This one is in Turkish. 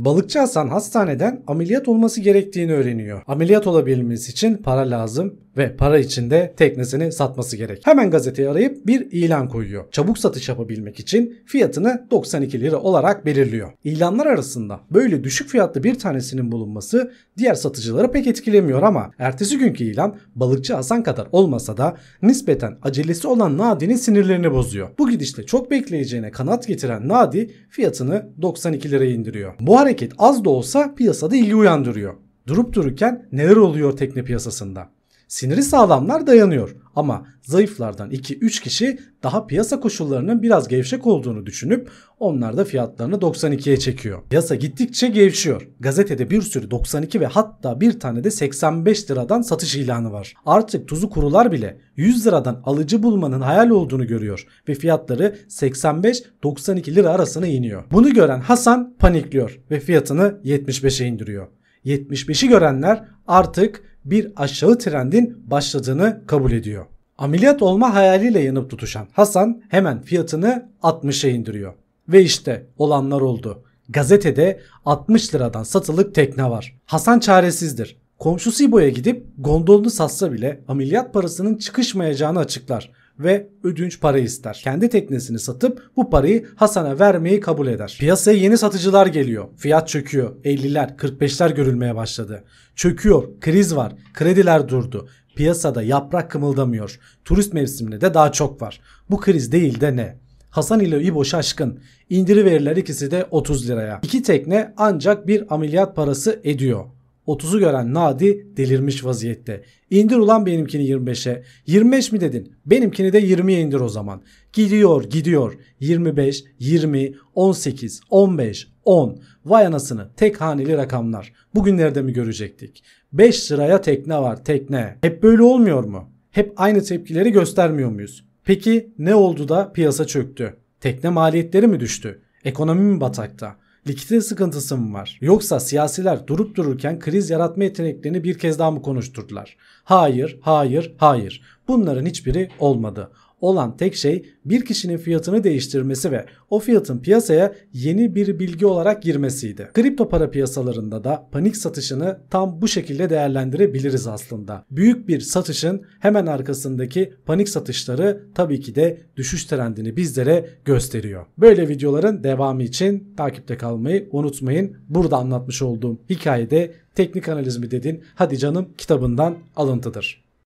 Balıkçı Hasan hastaneden ameliyat olması gerektiğini öğreniyor. Ameliyat olabilmesi için para lazım ve para içinde teknesini satması gerek. Hemen gazeteyi arayıp bir ilan koyuyor. Çabuk satış yapabilmek için fiyatını 92 lira olarak belirliyor. İlanlar arasında böyle düşük fiyatlı bir tanesinin bulunması diğer satıcıları pek etkilemiyor ama ertesi günkü ilan balıkçı Hasan kadar olmasa da nispeten acelesi olan Nadi'nin sinirlerini bozuyor. Bu gidişle çok bekleyeceğine kanat getiren Nadi fiyatını 92 liraya indiriyor. Bu hareket az da olsa piyasada ilgi uyandırıyor. Durup dururken neler oluyor tekne piyasasında? Siniri sağlamlar dayanıyor ama zayıflardan 2-3 kişi daha piyasa koşullarının biraz gevşek olduğunu düşünüp onlar da fiyatlarını 92'ye çekiyor. Piyasa gittikçe gevşiyor. Gazetede bir sürü 92 ve hatta bir tane de 85 liradan satış ilanı var. Artık tuzu kurular bile 100 liradan alıcı bulmanın hayal olduğunu görüyor ve fiyatları 85-92 lira arasına iniyor. Bunu gören Hasan panikliyor ve fiyatını 75'e indiriyor. 75'i görenler artık bir aşağı trendin başladığını kabul ediyor. Ameliyat olma hayaliyle yanıp tutuşan Hasan hemen fiyatını 60'a indiriyor. Ve işte olanlar oldu. Gazetede 60 liradan satılık tekne var. Hasan çaresizdir. Komşusu İbo'ya gidip gondolunu satsa bile ameliyat parasının çıkışmayacağını açıklar ve ödünç para ister. Kendi teknesini satıp bu parayı Hasan'a vermeyi kabul eder. Piyasaya yeni satıcılar geliyor. Fiyat çöküyor. 50'ler, 45'ler görülmeye başladı. Çöküyor. Kriz var. Krediler durdu. Piyasada yaprak kımıldamıyor. Turist mevsiminde de daha çok var. Bu kriz değil de ne? Hasan ile İbo şaşkın. İndiri verirler ikisi de 30 liraya. İki tekne ancak bir ameliyat parası ediyor. 30'u gören Nadi delirmiş vaziyette. İndir ulan benimkini 25'e. 25 mi dedin? Benimkini de 20'ye indir o zaman. Gidiyor gidiyor. 25, 20, 18, 15, 10. Vay anasını tek haneli rakamlar. Bugünlerde mi görecektik? 5 liraya tekne var tekne. Hep böyle olmuyor mu? Hep aynı tepkileri göstermiyor muyuz? Peki ne oldu da piyasa çöktü? Tekne maliyetleri mi düştü? Ekonomi mi batakta? likidite sıkıntısı mı var? Yoksa siyasiler durup dururken kriz yaratma yeteneklerini bir kez daha mı konuşturdular? Hayır, hayır, hayır. Bunların hiçbiri olmadı olan tek şey bir kişinin fiyatını değiştirmesi ve o fiyatın piyasaya yeni bir bilgi olarak girmesiydi. Kripto para piyasalarında da panik satışını tam bu şekilde değerlendirebiliriz aslında. Büyük bir satışın hemen arkasındaki panik satışları tabii ki de düşüş trendini bizlere gösteriyor. Böyle videoların devamı için takipte kalmayı unutmayın. Burada anlatmış olduğum hikayede teknik analiz mi dedin? Hadi canım kitabından alıntıdır.